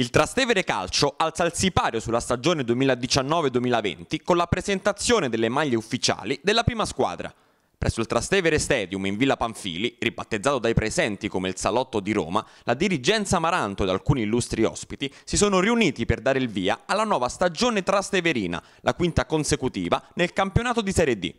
Il Trastevere Calcio alza il sipario sulla stagione 2019-2020 con la presentazione delle maglie ufficiali della prima squadra. Presso il Trastevere Stadium in Villa Panfili, ribattezzato dai presenti come il Salotto di Roma, la dirigenza Maranto ed alcuni illustri ospiti si sono riuniti per dare il via alla nuova stagione trasteverina, la quinta consecutiva nel campionato di Serie D.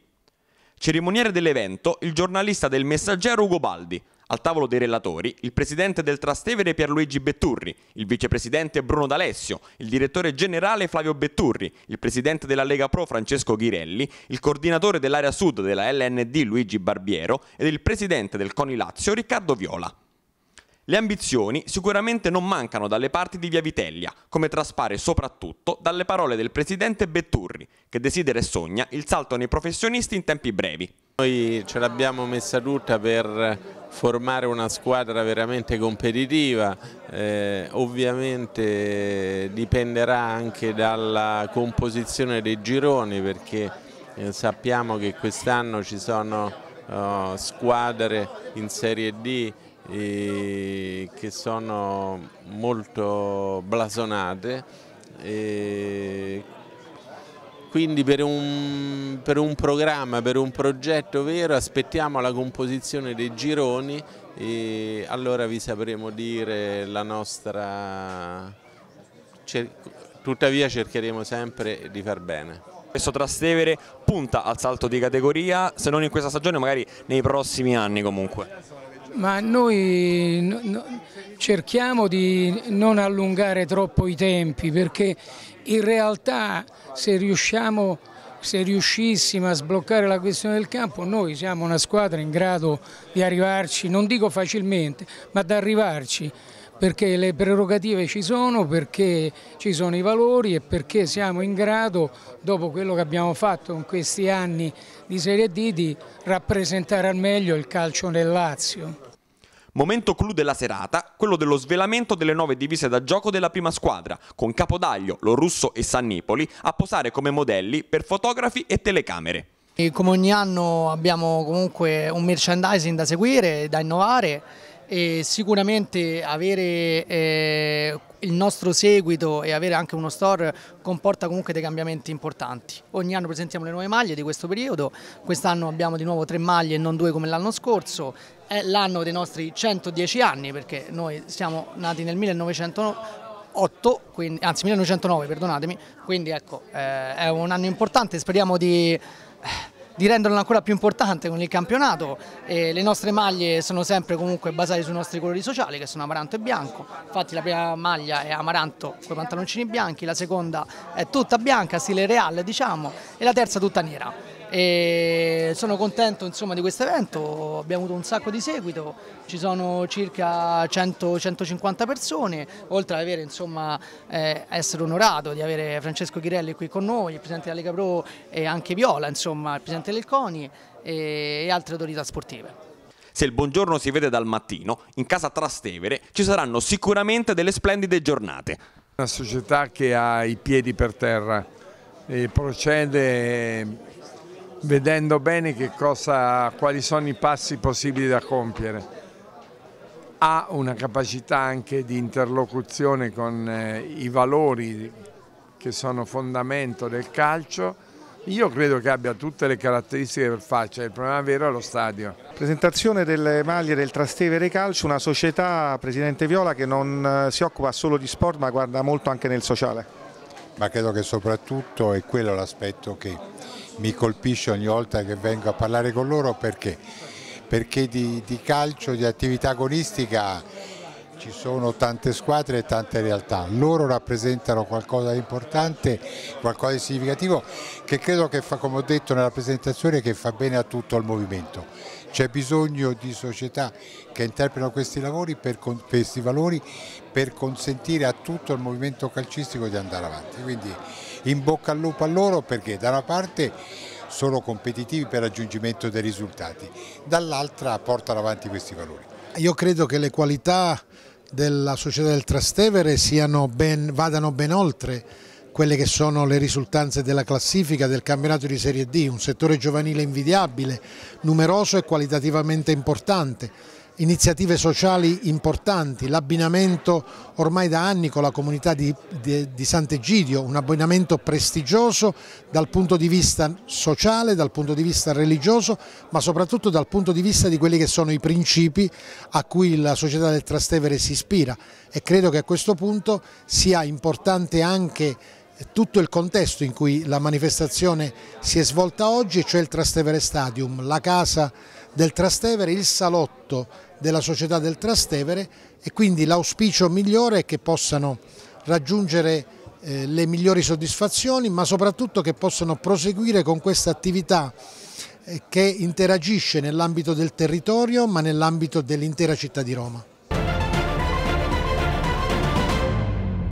Cerimoniere dell'evento il giornalista del Messaggero Ugo Baldi, al tavolo dei relatori il presidente del Trastevere Pierluigi Betturri, il vicepresidente Bruno D'Alessio, il direttore generale Flavio Betturri, il presidente della Lega Pro Francesco Ghirelli, il coordinatore dell'area sud della LND Luigi Barbiero ed il presidente del CONI Lazio Riccardo Viola. Le ambizioni sicuramente non mancano dalle parti di Via Vitellia, come traspare soprattutto dalle parole del presidente Betturri, che desidera e sogna il salto nei professionisti in tempi brevi. Noi ce l'abbiamo messa tutta per formare una squadra veramente competitiva, eh, ovviamente dipenderà anche dalla composizione dei gironi perché eh, sappiamo che quest'anno ci sono eh, squadre in Serie D eh, che sono molto blasonate eh, quindi per un, per un, programma, per un progetto vero aspettiamo la composizione dei gironi e allora vi sapremo dire la nostra... tuttavia cercheremo sempre di far bene. Questo Trastevere punta al salto di categoria, se non in questa stagione magari nei prossimi anni comunque ma noi no, cerchiamo di non allungare troppo i tempi perché in realtà se riusciamo se riuscissimo a sbloccare la questione del campo noi siamo una squadra in grado di arrivarci, non dico facilmente, ma di arrivarci perché le prerogative ci sono, perché ci sono i valori e perché siamo in grado, dopo quello che abbiamo fatto in questi anni di Serie D, di rappresentare al meglio il calcio nel Lazio. Momento clou della serata, quello dello svelamento delle nuove divise da gioco della prima squadra, con Capodaglio, lo russo e Sannipoli a posare come modelli per fotografi e telecamere. E come ogni anno abbiamo comunque un merchandising da seguire, da innovare e sicuramente avere eh, il nostro seguito e avere anche uno store comporta comunque dei cambiamenti importanti. Ogni anno presentiamo le nuove maglie di questo periodo, quest'anno abbiamo di nuovo tre maglie e non due come l'anno scorso, è l'anno dei nostri 110 anni perché noi siamo nati nel 1908, quindi, anzi 1909, perdonatemi, quindi ecco, eh, è un anno importante, speriamo di di renderlo ancora più importante con il campionato. E le nostre maglie sono sempre comunque basate sui nostri colori sociali che sono amaranto e bianco, infatti la prima maglia è amaranto con pantaloncini bianchi, la seconda è tutta bianca, stile real diciamo, e la terza tutta nera. E sono contento insomma, di questo evento, abbiamo avuto un sacco di seguito, ci sono circa 100, 150 persone, oltre ad avere, insomma, eh, essere onorato di avere Francesco Chirelli qui con noi, il presidente della Lega Pro e anche Viola, insomma, il presidente del CONI e, e altre autorità sportive. Se il buongiorno si vede dal mattino, in casa Trastevere ci saranno sicuramente delle splendide giornate. Una società che ha i piedi per terra e procede vedendo bene cosa, quali sono i passi possibili da compiere. Ha una capacità anche di interlocuzione con eh, i valori che sono fondamento del calcio. Io credo che abbia tutte le caratteristiche per farcela, il problema vero è lo stadio. Presentazione delle maglie del Trastevere Calcio, una società, Presidente Viola, che non eh, si occupa solo di sport ma guarda molto anche nel sociale ma credo che soprattutto è quello l'aspetto che mi colpisce ogni volta che vengo a parlare con loro perché? Perché di, di calcio, di attività agonistica ci sono tante squadre e tante realtà, loro rappresentano qualcosa di importante, qualcosa di significativo che credo che fa, come ho detto nella presentazione, che fa bene a tutto il movimento. C'è bisogno di società che interpretano questi, lavori per, questi valori per consentire a tutto il movimento calcistico di andare avanti. Quindi in bocca al lupo a loro perché da una parte sono competitivi per raggiungimento dei risultati, dall'altra portano avanti questi valori. Io credo che le qualità della società del Trastevere ben, vadano ben oltre quelle che sono le risultanze della classifica del campionato di Serie D, un settore giovanile invidiabile, numeroso e qualitativamente importante iniziative sociali importanti, l'abbinamento ormai da anni con la comunità di, di, di Sant'Egidio, un abbinamento prestigioso dal punto di vista sociale, dal punto di vista religioso, ma soprattutto dal punto di vista di quelli che sono i principi a cui la società del Trastevere si ispira e credo che a questo punto sia importante anche tutto il contesto in cui la manifestazione si è svolta oggi, cioè il Trastevere Stadium, la casa del Trastevere, il salotto della società del Trastevere e quindi l'auspicio migliore è che possano raggiungere eh, le migliori soddisfazioni ma soprattutto che possano proseguire con questa attività eh, che interagisce nell'ambito del territorio ma nell'ambito dell'intera città di Roma.